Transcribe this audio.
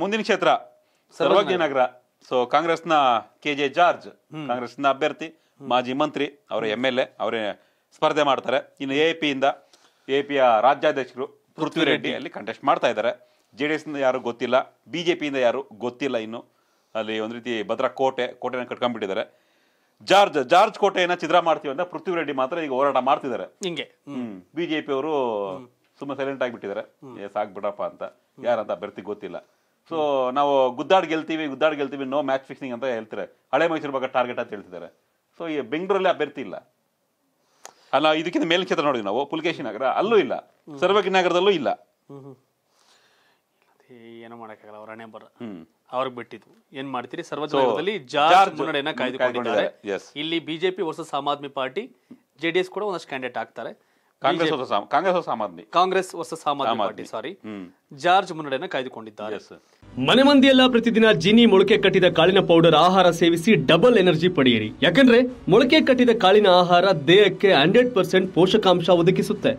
ಮುಂದಿನ ಕ್ಷೇತ್ರ ಸರ್ವಜ್ಞ ನಗರ ಸೊ ಕಾಂಗ್ರೆಸ್ನ ಕೆ ಜೆ ಜಾರ್ಜ್ ಕಾಂಗ್ರೆಸ್ನ ಅಭ್ಯರ್ಥಿ ಮಾಜಿ ಮಂತ್ರಿ ಅವರ ಎಂ ಎಲ್ ಎ ಸ್ಪರ್ಧೆ ಮಾಡ್ತಾರೆ ಇನ್ನು ಎ ಇಂದ ಎ ಪಿಯ ರಾಜ್ಯಾಧ್ಯಕ್ಷರು ಪೃಥ್ವಿ ರೆಡ್ಡಿ ಅಲ್ಲಿ ಕಂಟೆಸ್ಟ್ ಮಾಡ್ತಾ ಇದ್ದಾರೆ ಜೆ ಡಿ ಯಾರು ಗೊತ್ತಿಲ್ಲ ಬಿ ಜೆ ಯಾರು ಗೊತ್ತಿಲ್ಲ ಇನ್ನು ಅಲ್ಲಿ ಒಂದು ರೀತಿ ಭದ್ರಾ ಕೋಟೆ ಕೋಟೆನ ಕಟ್ಕೊಂಡ್ಬಿಟ್ಟಿದ್ದಾರೆ ಜಾರ್ಜ್ ಜಾರ್ಜ್ ಕೋಟೆಯನ್ನ ಚಿತ್ರ ಮಾಡ್ತೀವಿ ಅಂತ ಪೃಥ್ವಿ ರೆಡ್ಡಿ ಮಾತ್ರ ಈಗ ಹೋರಾಟ ಮಾಡ್ತಿದ್ದಾರೆ ಹಿಂಗೆ ಹ್ಮ್ ಬಿಜೆಪಿ ಅವರು ಸುಮ್ಮನೆ ಸೈಲೆಂಟ್ ಆಗಿಬಿಟ್ಟಿದ್ದಾರೆ ಸಾಕ್ ಬಿಡಪ್ಪ ಅಂತ ಯಾರಂತ ಅಭ್ಯರ್ಥಿ ಗೊತ್ತಿಲ್ಲ ಸೊ ನಾವು ಗುದ್ದಾಡ್ ಗೆಲ್ತೀವಿ ಗುದ್ದಾಡ್ ಗೆಲ್ತೀವಿ ನೋ ಮ್ಯಾಚ್ ಫಿಕ್ಸಿಂಗ್ ಅಂತ ಹೇಳ್ತಾರೆ ಹಳೆ ಮೈಸೂರು ಬಗ್ಗೆ ಟಾರ್ಗೆಟ್ ಅಂತ ಹೇಳ್ತಿದ್ದಾರೆ ಸೊ ಈ ಬೆಂಗಳೂರಲ್ಲಿ ಅಭ್ಯರ್ಥಿ ಇಲ್ಲ ಅಲ್ಲ ಇದಕ್ಕಿಂತ ಮೇಲಿನ ಕ್ಷೇತ್ರ ನೋಡಿ ನಾವು ಪುಲಿಕೇಶಿ ನಗರ ಅಲ್ಲೂ ಇಲ್ಲ ಸರ್ವಜ್ಞ ನಗರದಲ್ಲೂ ಇಲ್ಲ ಏನು ಮಾಡೋಕ್ಕಾಗಲ್ಲ ಅವ್ರ ಹಣೆ ಬರ ಅವ್ರಿಗೆ ಬಿಟ್ಟಿದ್ದು ಏನ್ ಮಾಡ್ತೀರಿ ಸರ್ವಜನದಲ್ಲಿ ಜಾರ್ಜ್ ಮುನ್ನಡೆಯನ್ನ ಕಾಯ್ದುಕೊಂಡಿದ್ದಾರೆ ಇಲ್ಲಿ BJP versus Aam Aadmi party JDS ಕೂಡ ಒಂದಷ್ಟು ಕ್ಯಾಂಡಿಡೇಟ್ ಆಗ್ತಾರೆ ಕಾಂಗ್ರೆಸ್ ಹೊಸ ಆಮ್ ಪಾರ್ಟಿ ಸಾರಿ ಜಾರ್ಜ್ ಮುನ್ನಡೆಯನ್ನ ಕಾಯ್ದುಕೊಂಡಿದ್ದಾರೆ ಮನೆ ಮಂದಿಯೆಲ್ಲ ಪ್ರತಿದಿನ ಜಿನಿ ಮೊಳಕೆ ಕಟ್ಟಿದ ಕಾಳಿನ ಪೌಡರ್ ಆಹಾರ ಸೇವಿಸಿ ಡಬಲ್ ಎನರ್ಜಿ ಪಡೆಯಿರಿ ಯಾಕಂದ್ರೆ ಮೊಳಕೆ ಕಟ್ಟಿದ ಕಾಳಿನ ಆಹಾರ ದೇಹಕ್ಕೆ ಹಂಡ್ರೆಡ್ ಪರ್ಸೆಂಟ್ ಪೋಷಕಾಂಶ ಒದಗಿಸುತ್ತೆ